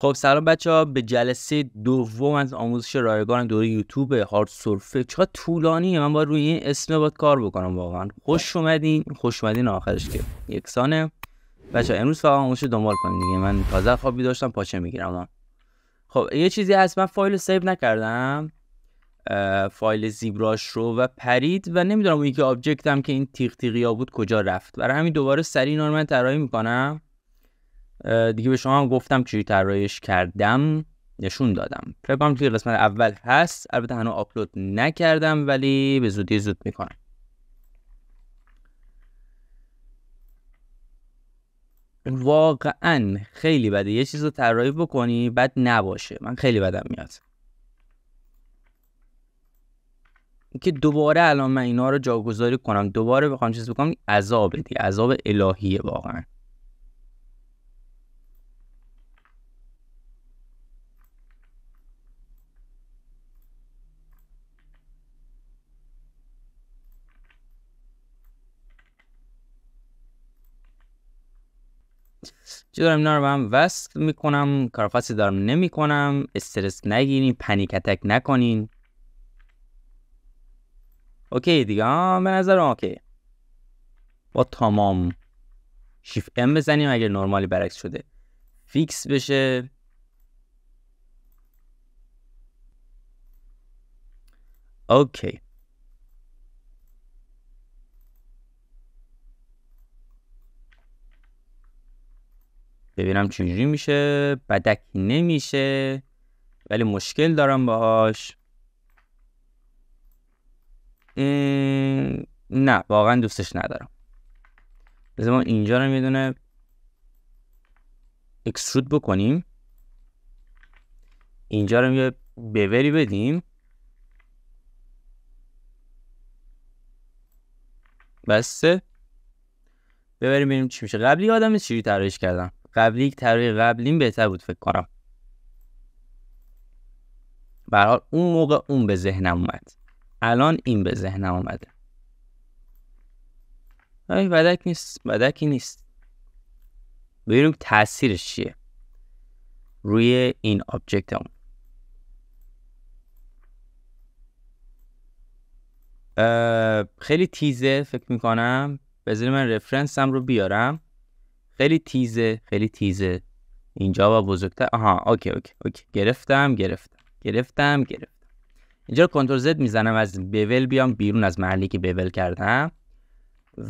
خب سلام بچه ها به جلسه دوم از آموزش رایگان دوره یوتیوب هارد سرفه چقدر طولانیه من باید روی این اسم باید کار بکنم واقعا خوش اومدین خوش اومدین آخرش که یکسانه بچه ها امروز فقط آموزش دنبال کنید دیگه من تازه خوابی داشتم پاچه میگیرم خب یه چیزی هست من فایل سیو نکردم فایل زیبراش رو و پرید و نمیدونم اون یکی آبجکتم که این تیغ تیغیا بود کجا رفت برای همین دوباره سری نرمال میکنم دیگه به شما هم گفتم چی طراحیش کردم نشون دادم فکر توی قسمت اول هست البته هنوز آپلود نکردم ولی به زودی زود میکنم واقعا خیلی بده یه چیز رو طراحی بکنی بد نباشه من خیلی بدم میاد که دوباره الان من اینا رو جاگذاری کنم دوباره بخوام چیز بکنم عذاب دی عذاب الهیه واقعا چی دارم اینا رو به هم وصل میکنم کار خاصی دارم نمیکنم استرس نگیرین پنیک اتک نکنین اوکی دیگه آه به نظر اوکی با تمام شیف ام بزنیم اگر نرمالی برعکس شده فیکس بشه اوکی ببینم چجوری میشه بدک نمیشه ولی مشکل دارم باهاش نه واقعا دوستش ندارم بذار ما اینجا رو میدونه اکسترود بکنیم اینجا رو یه بوری بدیم بسته ببریم ببینیم چی میشه قبلی آدم چی طراحیش کردم قبلی قبل قبلیم بهتر بود فکر کنم برحال اون موقع اون به ذهنم اومد الان این به ذهنم اومده بدک نیست بدکی نیست ببینیم تاثیرش چیه روی این آبجکتمون خیلی تیزه فکر میکنم بذاری من رفرنسم رو بیارم خیلی تیزه خیلی تیزه اینجا با بزرگتر آها اوکی اوکی اوکی گرفتم گرفتم گرفتم گرفتم اینجا رو کنترل زد میزنم از بول بیام بیرون از محلی که بول کردم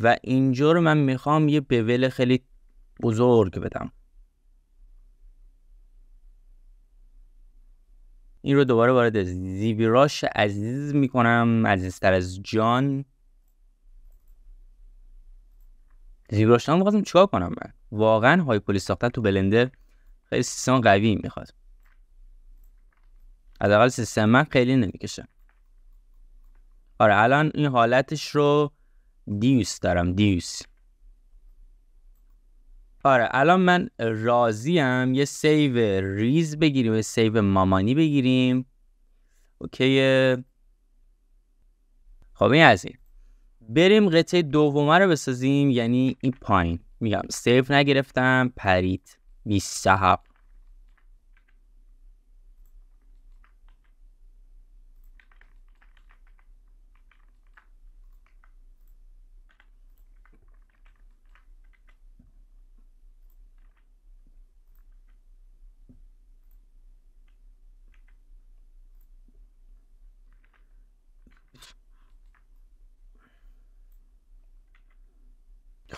و اینجا رو من میخوام یه بول خیلی بزرگ بدم این رو دوباره وارد زیبراش عزیز میکنم عزیزتر از جان زیر داشتم چیکار کنم من واقعا های پلی ساختن تو بلندر خیلی سیستم قوی میخواد حداقل سیستم من خیلی نمیکشه آره الان این حالتش رو دیوس دارم دیوس آره الان من راضیم یه سیو ریز بگیریم یه سیو مامانی بگیریم اوکی خب این از این بریم قطعه دومه رو بسازیم یعنی این پایین میگم سیف نگرفتم پرید 27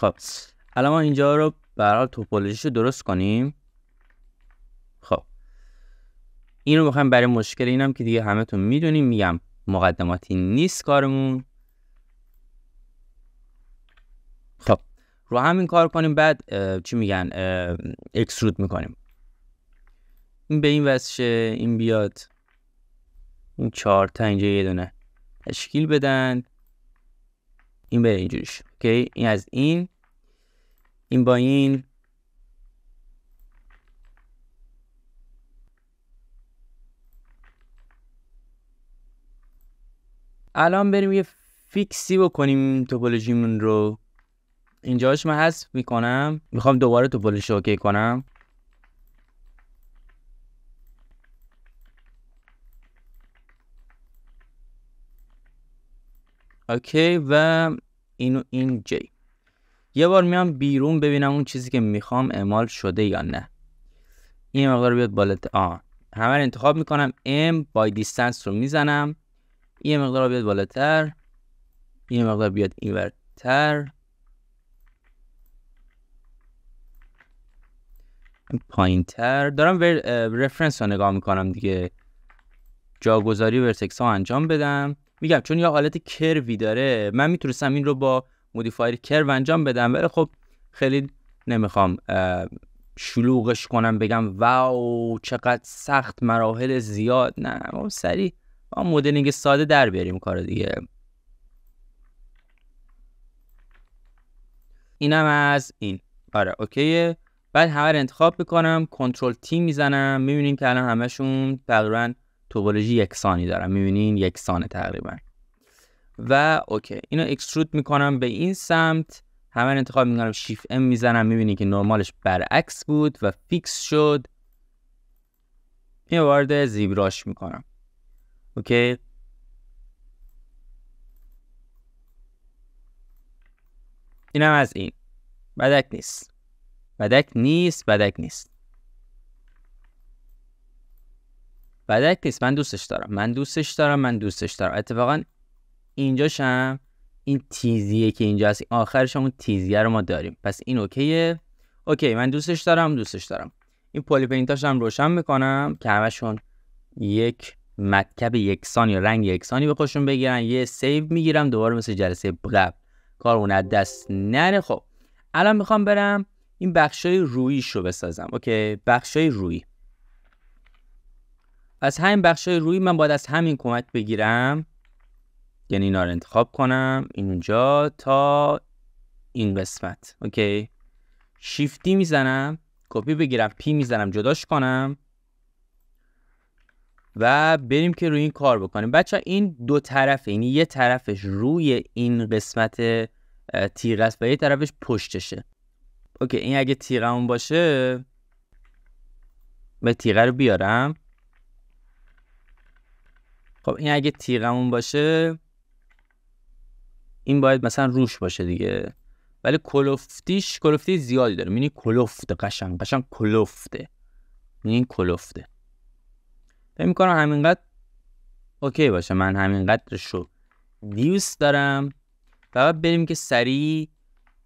خب الان ما اینجا رو به حال توپولوژیش رو درست کنیم خب این رو میخوایم برای مشکل اینم که دیگه تون میدونیم میگم مقدماتی نیست کارمون خب رو همین کار کنیم بعد چی میگن اکسرود میکنیم این به این وزشه این بیاد این چهار تا اینجا یه دونه تشکیل بدن این بره اینجوریش اوکی این از این این با این الان بریم یه فیکسی بکنیم توپولوژیمون رو اینجاش من حذف میکنم میخوام دوباره توپولوژی اوکی کنم اوکی و اینو این جی یه بار میام بیرون ببینم اون چیزی که میخوام اعمال شده یا نه این مقدار بیاد بالت آ همه رو انتخاب میکنم ام بای دیستنس رو میزنم یه مقدار بیاد بالاتر این مقدار بیاد اینورتر پایین تر دارم رفرنس رو نگاه میکنم دیگه جاگذاری ورتکس ها انجام بدم میگم چون یه حالت کروی داره من میتونستم این رو با مودیفایر کرو انجام بدم ولی خب خیلی نمیخوام شلوغش کنم بگم واو چقدر سخت مراحل زیاد نه ما سریع ما مدلینگ ساده در بیاریم کار دیگه اینم از این آره اوکیه بعد همه رو انتخاب میکنم کنترل تی میزنم میبینیم که الان همشون تقریبا توپولوژی یکسانی دارم میبینین یکسانه تقریبا و اوکی اینو اکسترود میکنم به این سمت همه انتخاب میکنم شیف ام میزنم میبینی که نرمالش برعکس بود و فیکس شد اینو وارد زیبراش میکنم اوکی اینم از این بدک نیست بدک نیست بدک نیست بدک نیست من دوستش دارم من دوستش دارم من دوستش دارم اتفاقا اینجاشم این تیزیه که اینجا هست آخرش همون تیزیه رو ما داریم پس این اوکیه اوکی من دوستش دارم دوستش دارم این پولی پینتاش هم روشن میکنم که همشون یک مکب یکسان یا رنگ یکسانی به خودشون بگیرن یه سیو میگیرم دوباره مثل جلسه قبل کار اون دست نره خب الان میخوام برم این بخشای رویش رو بسازم اوکی بخشای روی از همین بخش های روی من باید از همین کمک بگیرم یعنی اینا رو انتخاب کنم اینجا تا این قسمت اوکی شیفتی میزنم کپی بگیرم پی میزنم جداش کنم و بریم که روی این کار بکنیم بچه این دو طرف یعنی یه طرفش روی این قسمت تیغه است و یه طرفش پشتشه اوکی این اگه تیغمون باشه به تیغه رو بیارم خب این اگه تیغمون باشه این باید مثلا روش باشه دیگه ولی کلوفتیش کلوفتی زیادی داره یعنی کلوفت قشنگ قشنگ کلوفته این کلوفته فکر میکنم همینقدر اوکی باشه من شو. ویوز دارم و بعد بریم که سریع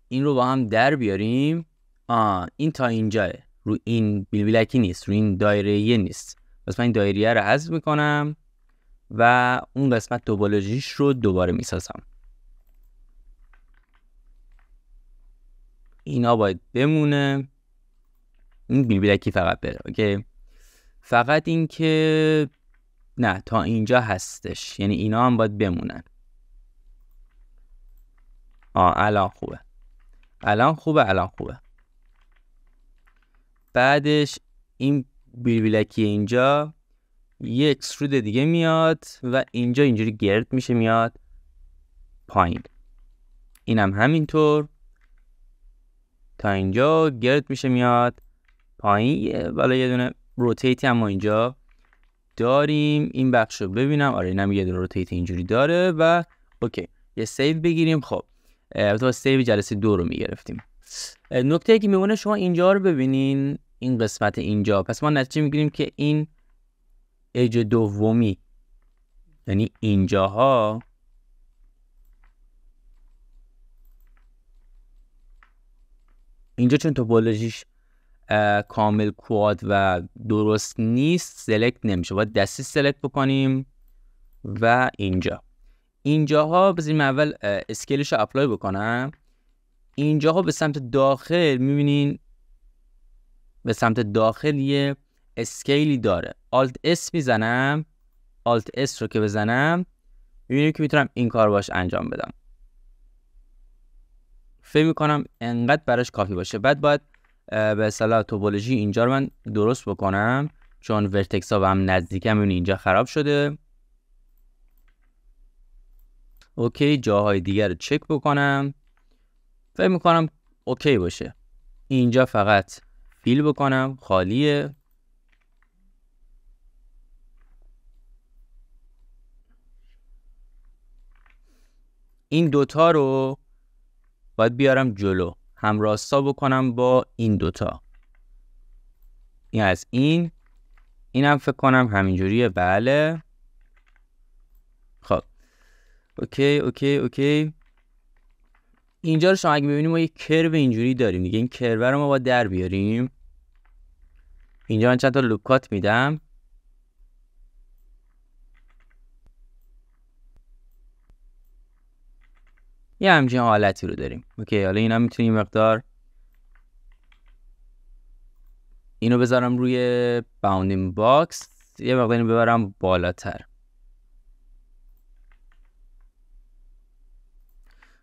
این رو با هم در بیاریم آ این تا اینجاه رو این بیلبیلکی نیست رو این دایره نیست پس من این دایریه رو حذف میکنم و اون قسمت توپولوژیش رو دوباره میسازم اینا باید بمونه این بیلکی فقط بره اوکی فقط این که نه تا اینجا هستش یعنی اینا هم باید بمونن آه الان خوبه الان خوبه الان خوبه بعدش این بیلکی اینجا یه اکسترود دیگه میاد و اینجا اینجوری گرد میشه میاد پایین اینم همینطور تا اینجا گرد میشه میاد پایین ولی یه دونه روتیتی هم ما اینجا داریم این بخش رو ببینم آره اینم یه دونه روتیت اینجوری داره و اوکی یه سیو بگیریم خب البته سیو جلسه دو رو میگرفتیم نکته که میمونه شما اینجا رو ببینین این قسمت اینجا پس ما نتیجه میگیریم که این اج دومی یعنی اینجاها اینجا چون توپولوژیش کامل کواد و درست نیست سلکت نمیشه باید دستی سلکت بکنیم و اینجا اینجاها بذاریم اول اسکیلش رو اپلای بکنم اینجاها به سمت داخل میبینین به سمت داخل یه اسکیلی داره آلت s میزنم آلت s رو که بزنم میبینیم که میتونم این کار باش انجام بدم فکر میکنم انقدر براش کافی باشه بعد باید به اصطلاح توپولوژی اینجا رو من درست بکنم چون ورتکس ها به هم نزدیکم اینجا خراب شده اوکی جاهای دیگر رو چک بکنم فکر میکنم اوکی باشه اینجا فقط فیل بکنم خالیه این دوتا رو باید بیارم جلو همراستا بکنم با این دوتا این از این این هم فکر کنم همینجوریه بله خب اوکی اوکی اوکی اینجا رو شما اگه ببینیم ما یک کرو اینجوری داریم دیگه این کرو رو ما باید در بیاریم اینجا من چند تا لوکات میدم یه همچین حالتی رو داریم اوکی حالا اینا میتونیم مقدار اینو بذارم روی باوندینگ باکس یه مقدار اینو ببرم بالاتر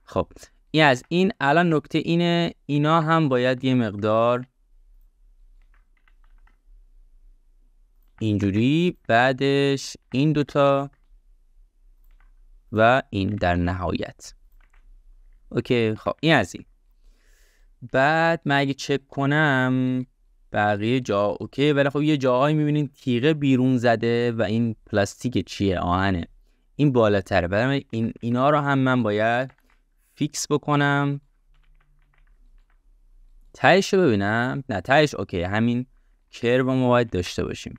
خب این از این الان نکته اینه اینا هم باید یه مقدار اینجوری بعدش این دوتا و این در نهایت اوکی خب این از این بعد من اگه چک کنم بقیه جا اوکی ولی خب یه جاهایی میبینین تیغه بیرون زده و این پلاستیک چیه آهنه این بالاتره برای این اینا رو هم من باید فیکس بکنم تهش رو ببینم نه تهش اوکی همین کرو ما باید داشته باشیم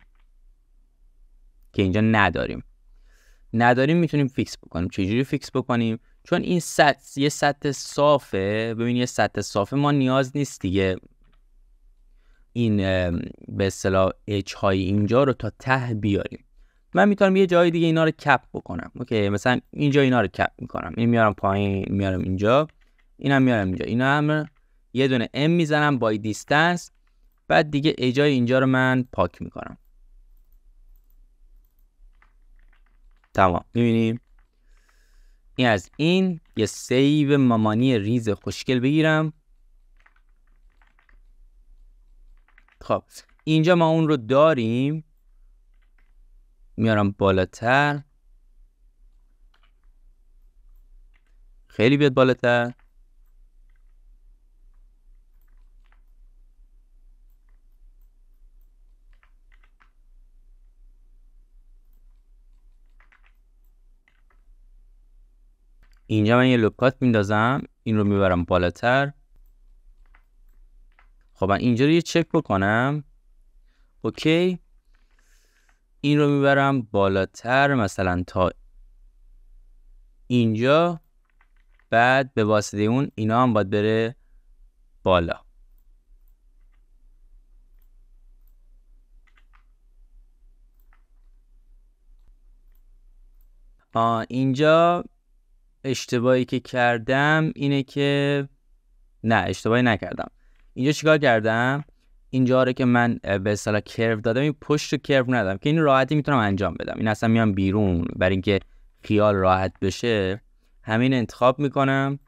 که اینجا نداریم نداریم میتونیم فیکس بکنیم چجوری فیکس بکنیم چون این یه سطح صافه ببین یه سطح صافه ما نیاز نیست دیگه این به اصطلاح اچ های اینجا رو تا ته بیاریم من میتونم یه جای دیگه اینا رو کپ بکنم اوکی مثلا اینجا اینا رو کپ میکنم این میارم پایین میارم اینجا اینم میارم اینجا اینا هم یه دونه ام میزنم بای دیستنس بعد دیگه اجای اینجا رو من پاک میکنم تمام میبینیم این از این یه سیو مامانی ریز خوشگل بگیرم خب اینجا ما اون رو داریم میارم بالاتر خیلی بیاد بالاتر اینجا من یه لوکات میندازم این رو میبرم بالاتر خب من اینجا رو یه چک بکنم اوکی این رو میبرم بالاتر مثلا تا اینجا بعد به واسطه اون اینا هم باید بره بالا اینجا اشتباهی که کردم اینه که نه اشتباهی نکردم اینجا چیکار کردم اینجا رو آره که من به اصطلاح کرو دادم این پشت رو کرو ندادم که این راحتی میتونم انجام بدم این اصلا میام بیرون برای اینکه خیال راحت بشه همین انتخاب میکنم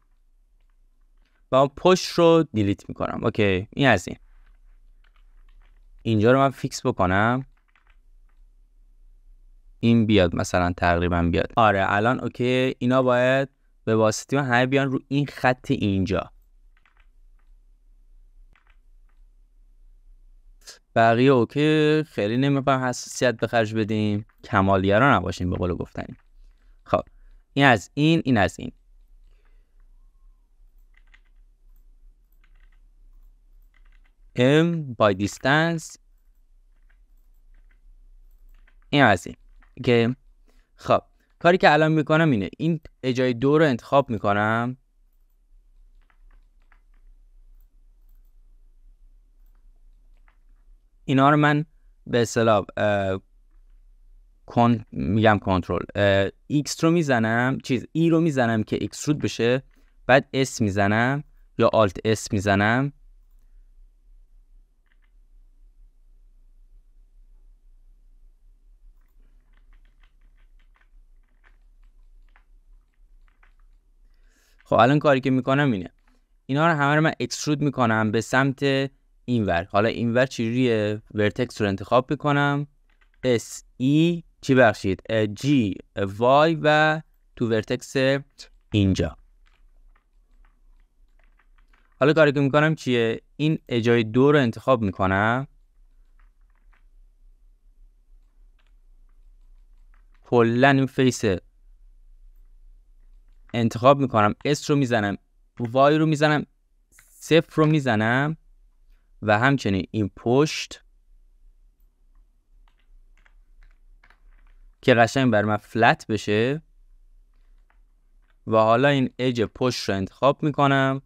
و اون پشت رو دیلیت میکنم اوکی این از این اینجا رو من فیکس بکنم این بیاد مثلا تقریبا بیاد آره الان اوکی اینا باید به واسطی من همه بیان رو این خط اینجا بقیه اوکی خیلی نمیفهم حساسیت به خرج بدیم رو نباشیم به قول گفتنیم خب این از این این از این m by distance این از این که خب کاری که الان میکنم اینه این اجای دو رو انتخاب میکنم اینا رو من به اصطلاح کن میگم کنترل ایکس رو میزنم چیز ای رو میزنم که اکسترود بشه بعد اس میزنم یا آلت اس میزنم خب الان کاری که میکنم اینه اینا رو همه رو من اکسترود میکنم به سمت اینور حالا اینور چجوریه ورتکس رو انتخاب میکنم اس ای e، چی بخشید جی وای و تو ورتکس اینجا حالا کاری که میکنم چیه این اجای دو رو انتخاب میکنم کلا این فیس انتخاب میکنم اس رو میزنم وای رو میزنم صفر رو میزنم و همچنین این پشت که قشنگ بر من فلت بشه و حالا این اج پشت رو انتخاب میکنم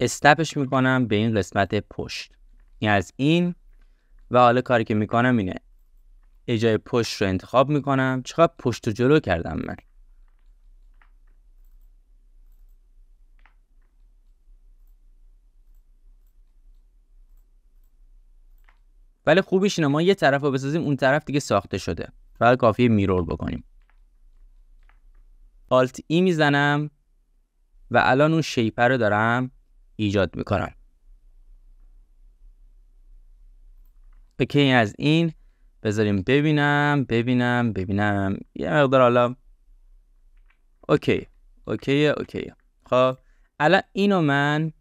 استپش میکنم به این قسمت پشت این یعنی از این و حالا کاری که میکنم اینه اجای پشت رو انتخاب میکنم چقدر پشت و جلو کردم من ولی خوبیش اینه ما یه طرف رو بسازیم اون طرف دیگه ساخته شده فقط کافیه میرور بکنیم آلت ای e میزنم و الان اون شیپر رو دارم ایجاد میکنم اوکی از این بذاریم ببینم ببینم ببینم یه مقدار حالا اوکی اوکی اوکی خب الان اینو من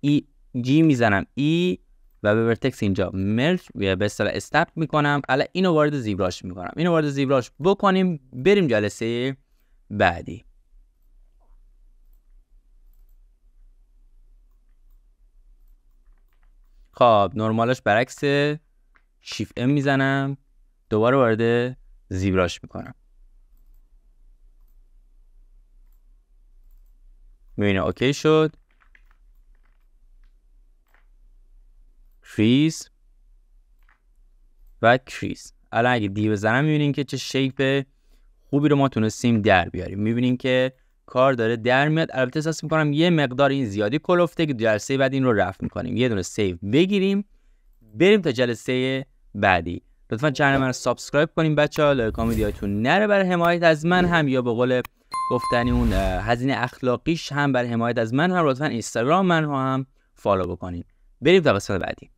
ای جی میزنم ای و به ورتکس اینجا مرج و به اصطلاح استپ میکنم الان اینو وارد زیبراش میکنم اینو وارد زیبراش بکنیم بریم جلسه بعدی خب نرمالش برعکسه شیف ام میزنم دوباره وارد زیبراش میکنم میبینه اوکی شد کریز و کریز الان اگه دی بزنم میبینیم که چه شیپ خوبی رو ما تونستیم در بیاریم میبینیم که کار داره در میاد البته احساس میکنم یه مقدار این زیادی کلفته که جلسه بعد این رو رفت میکنیم یه دونه سیو بگیریم بریم تا جلسه بعدی لطفا چنل من رو سابسکرایب کنیم بچه ها لایک هایتون نره برای حمایت از من هم یا به قول گفتنی اون هزینه اخلاقیش هم برای حمایت از من هم لطفا اینستاگرام من هم فالو بکنین. بریم تا قسمت بعدی